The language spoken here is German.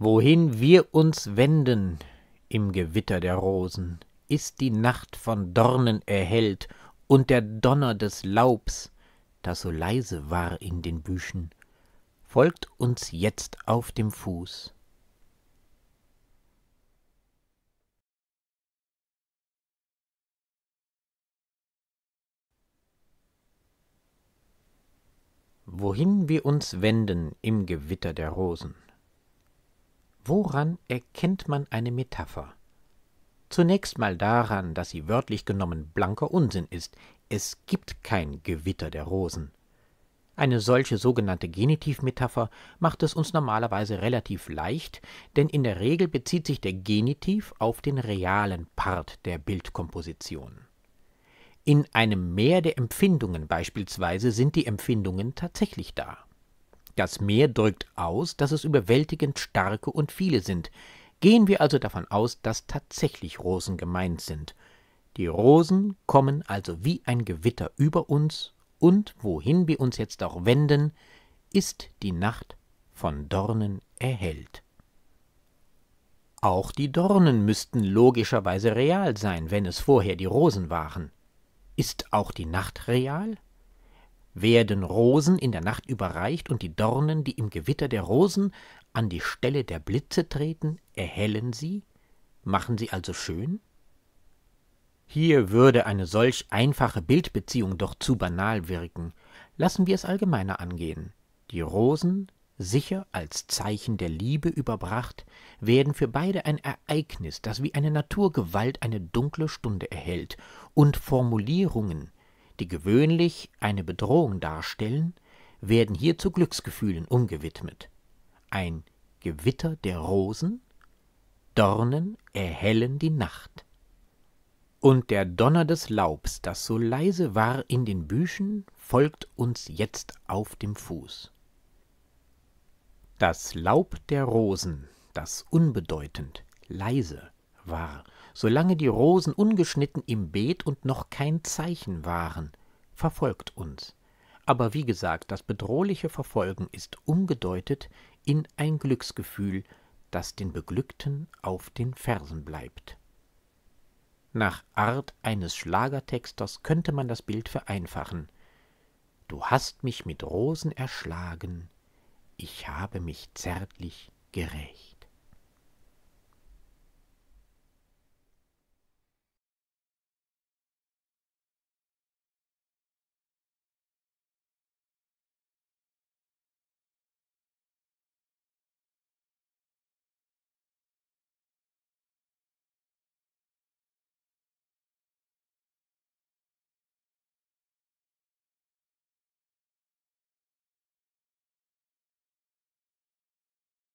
Wohin wir uns wenden im Gewitter der Rosen, ist die Nacht von Dornen erhellt und der Donner des Laubs, das so leise war in den Büschen, folgt uns jetzt auf dem Fuß. Wohin wir uns wenden im Gewitter der Rosen. Woran erkennt man eine Metapher? Zunächst mal daran, dass sie wörtlich genommen blanker Unsinn ist. Es gibt kein Gewitter der Rosen. Eine solche sogenannte Genitivmetapher macht es uns normalerweise relativ leicht, denn in der Regel bezieht sich der Genitiv auf den realen Part der Bildkomposition. In einem Meer der Empfindungen beispielsweise sind die Empfindungen tatsächlich da. Das Meer drückt aus, dass es überwältigend starke und viele sind. Gehen wir also davon aus, dass tatsächlich Rosen gemeint sind. Die Rosen kommen also wie ein Gewitter über uns, und wohin wir uns jetzt auch wenden, ist die Nacht von Dornen erhellt. Auch die Dornen müssten logischerweise real sein, wenn es vorher die Rosen waren. Ist auch die Nacht real? werden Rosen in der Nacht überreicht und die Dornen, die im Gewitter der Rosen an die Stelle der Blitze treten, erhellen sie, machen sie also schön? Hier würde eine solch einfache Bildbeziehung doch zu banal wirken. Lassen wir es allgemeiner angehen. Die Rosen, sicher als Zeichen der Liebe überbracht, werden für beide ein Ereignis, das wie eine Naturgewalt eine dunkle Stunde erhält, und Formulierungen, die gewöhnlich eine Bedrohung darstellen, werden hier zu Glücksgefühlen umgewidmet. Ein Gewitter der Rosen, Dornen erhellen die Nacht. Und der Donner des Laubs, das so leise war in den Büschen, folgt uns jetzt auf dem Fuß. Das Laub der Rosen, das unbedeutend, leise, war, solange die Rosen ungeschnitten im Beet und noch kein Zeichen waren, verfolgt uns. Aber wie gesagt, das bedrohliche Verfolgen ist umgedeutet in ein Glücksgefühl, das den Beglückten auf den Fersen bleibt. Nach Art eines Schlagertexters könnte man das Bild vereinfachen. Du hast mich mit Rosen erschlagen, ich habe mich zärtlich gerächt.